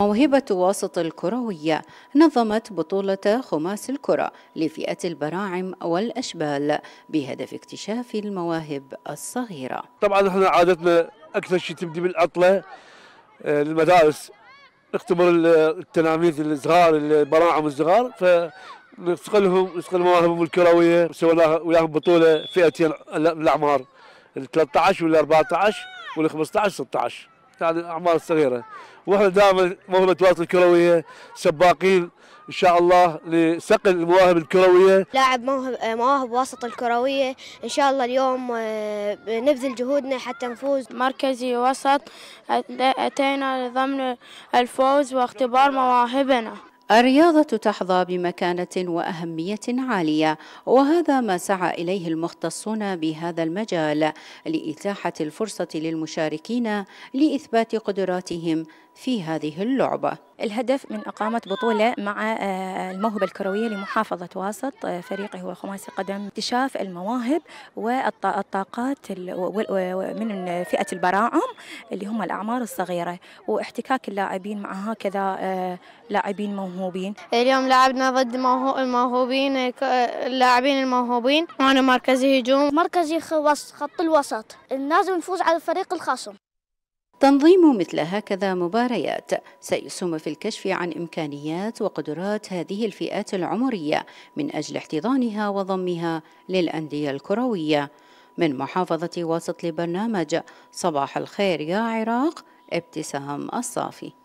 موهبة واسط الكروية نظمت بطولة خماس الكرة لفئة البراعم والأشبال بهدف اكتشاف المواهب الصغيرة طبعا احنا عادتنا أكثر شيء تبدي بالعطلة المدارس آه، نختبر التلاميذ الصغار البراعم الصغار فنسقلهم نسقل مواهبهم الكروية سوينا وياهم بطولة فئتين الأعمار ال 13 وال 14 وال 15 16 على الاعمال الصغيره واحنا دائما موهبه التواصل الكرويه سباقين ان شاء الله لصقل المواهب الكرويه لاعب موهب مواهب وسط الكرويه ان شاء الله اليوم آه، نبذل جهودنا حتى نفوز مركزي وسط اتينا لضمن الفوز واختبار مواهبنا الرياضة تحظى بمكانة وأهمية عالية وهذا ما سعى إليه المختصون بهذا المجال لإتاحة الفرصة للمشاركين لإثبات قدراتهم في هذه اللعبة الهدف من إقامة بطولة مع آه، الموهبة الكروية لمحافظة واسط آه، فريقه هو خماسي قدم اكتشاف المواهب والطاقات من فئة البراعم اللي هم الأعمار الصغيرة واحتكاك اللاعبين مع هكذا آه، لاعبين موهوبين اليوم لعبنا ضد الموهوبين اللاعبين الموهوبين وأنا مركزي هجوم مركزي خط الوسط لازم نفوز على الفريق الخصم تنظيم مثل هكذا مباريات سيسهم في الكشف عن إمكانيات وقدرات هذه الفئات العمرية من أجل احتضانها وضمها للأندية الكروية من محافظة وسط لبرنامج صباح الخير يا عراق ابتسام الصافي